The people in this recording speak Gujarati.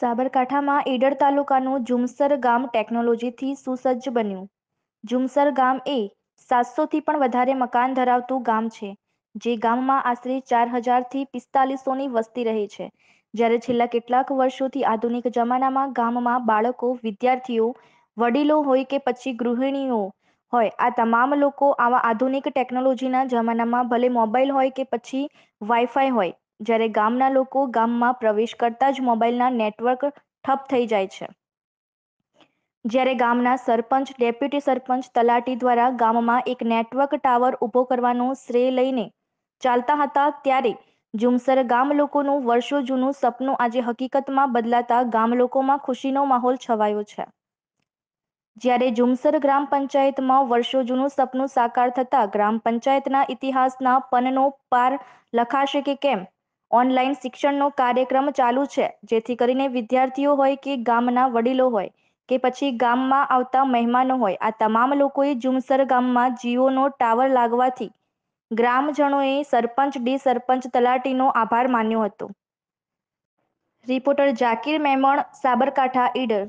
સાબરકાંઠામાં ઈડર તાલુકાનું જુમસર ગામ ટેકનોલોજીથી સુસજ્જ બન્યું જુમસર ગામ એ સાતસોથી પણ વધારે મકાન ધરાવતું ગામ છે જે ગામમાં આશરે ચાર હજારથી પિસ્તાલીસોની વસ્તી રહે છે જ્યારે છેલ્લા કેટલાક વર્ષોથી આધુનિક જમાનામાં ગામમાં બાળકો વિદ્યાર્થીઓ વડીલો હોય કે પછી ગૃહિણીઓ હોય આ તમામ લોકો આવા આધુનિક ટેકનોલોજીના જમાનામાં ભલે મોબાઈલ હોય કે પછી વાઈફાઈ હોય જ્યારે ગામના લોકો ગામમાં પ્રવેશ કરતા જ મોબાઈલના નેટવર્ક ઠપ થઈ જાય છે જ્યારે ગામના સરપંચ ડેપ્યુટી સરપંચ તલાટી દ્વારા ગામમાં એક નેટવર્ક ટાવર ઊભો કરવાનો શ્રેય લઈને ચાલતા હતા ત્યારે જુમસર ગામ લોકોનું વર્ષો જૂનું સપનું આજે હકીકતમાં બદલાતા ગામ લોકોમાં ખુશીનો માહોલ છવાયો છે જ્યારે જુમસર ગ્રામ પંચાયતમાં વર્ષો જૂનું સપનું સાકાર થતા ગ્રામ પંચાયતના ઇતિહાસના પનનો પાર લખાશે કે કેમ ઓનલાઈન શિક્ષણનો કાર્યક્રમ ચાલુ છે જેથી કરીને વિદ્યાર્થીઓ હોય કે ગામના વડીલો હોય કે પછી ગામમાં આવતા મહેમાનો હોય આ તમામ લોકોએ જુમસર ગામમાં જીઓનો ટાવર લાગવાથી ગ્રામજનોએ સરપંચ ડી સરપંચ તલાટીનો આભાર માન્યો હતો રિપોર્ટર જાકીર મેમણ સાબરકાંઠા ઈડર